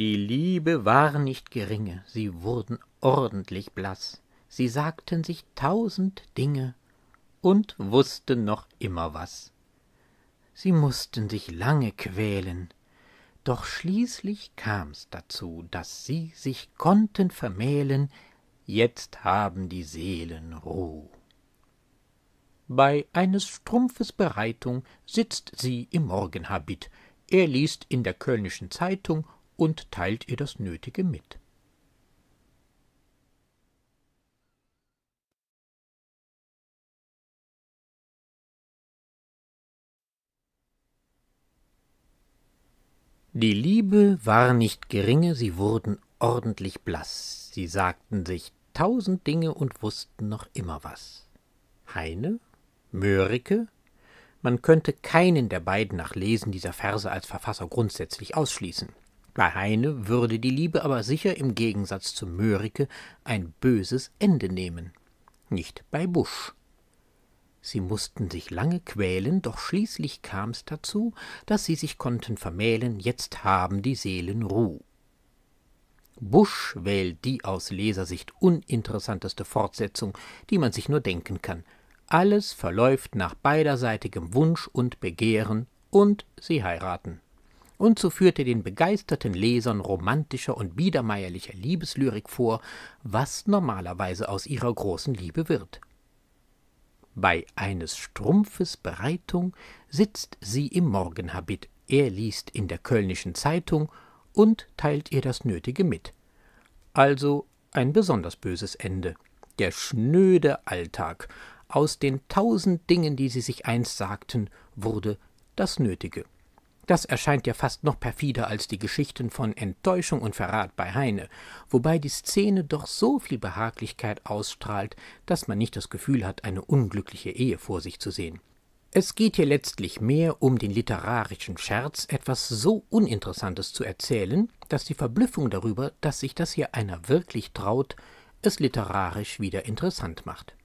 Die Liebe war nicht geringe, sie wurden ordentlich blaß, sie sagten sich tausend Dinge und wußten noch immer was. Sie mußten sich lange quälen, doch schließlich kam's dazu, daß sie sich konnten vermählen, jetzt haben die Seelen Ruh. Bei eines Strumpfes Bereitung sitzt sie im Morgenhabit, er liest in der Kölnischen Zeitung und teilt ihr das Nötige mit. Die Liebe war nicht geringe, sie wurden ordentlich blass, sie sagten sich tausend Dinge und wussten noch immer was. Heine, Mörike, man könnte keinen der beiden nach Lesen dieser Verse als Verfasser grundsätzlich ausschließen. Bei Heine würde die Liebe aber sicher im Gegensatz zu Mörike ein böses Ende nehmen. Nicht bei Busch. Sie mussten sich lange quälen, doch schließlich kam's dazu, daß sie sich konnten vermählen, jetzt haben die Seelen Ruh. Busch wählt die aus Lesersicht uninteressanteste Fortsetzung, die man sich nur denken kann. Alles verläuft nach beiderseitigem Wunsch und Begehren, und sie heiraten und so führte den begeisterten Lesern romantischer und biedermeierlicher Liebeslyrik vor, was normalerweise aus ihrer großen Liebe wird. Bei eines Strumpfes Bereitung sitzt sie im Morgenhabit, er liest in der Kölnischen Zeitung und teilt ihr das Nötige mit. Also ein besonders böses Ende. Der schnöde Alltag. Aus den tausend Dingen, die sie sich einst sagten, wurde das Nötige. Das erscheint ja fast noch perfider als die Geschichten von Enttäuschung und Verrat bei Heine, wobei die Szene doch so viel Behaglichkeit ausstrahlt, dass man nicht das Gefühl hat, eine unglückliche Ehe vor sich zu sehen. Es geht hier letztlich mehr um den literarischen Scherz, etwas so Uninteressantes zu erzählen, dass die Verblüffung darüber, dass sich das hier einer wirklich traut, es literarisch wieder interessant macht.